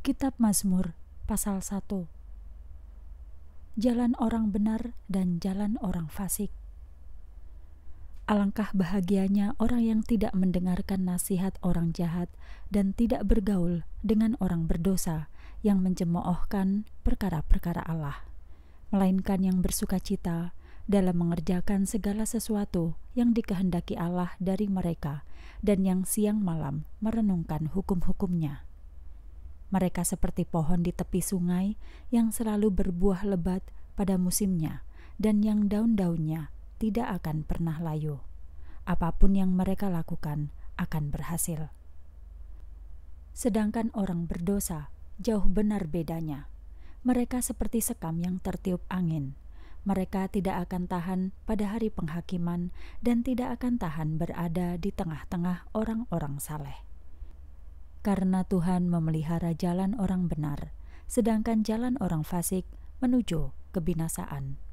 Kitab Mazmur pasal 1 Jalan orang benar dan jalan orang fasik Alangkah bahagianya orang yang tidak mendengarkan nasihat orang jahat dan tidak bergaul dengan orang berdosa yang mencemoohkan perkara-perkara Allah melainkan yang bersuka cita dalam mengerjakan segala sesuatu yang dikehendaki Allah dari mereka dan yang siang malam merenungkan hukum-hukumnya. Mereka seperti pohon di tepi sungai yang selalu berbuah lebat pada musimnya dan yang daun-daunnya tidak akan pernah layu. Apapun yang mereka lakukan akan berhasil. Sedangkan orang berdosa jauh benar bedanya. Mereka seperti sekam yang tertiup angin. Mereka tidak akan tahan pada hari penghakiman dan tidak akan tahan berada di tengah-tengah orang-orang saleh karena Tuhan memelihara jalan orang benar, sedangkan jalan orang fasik menuju kebinasaan.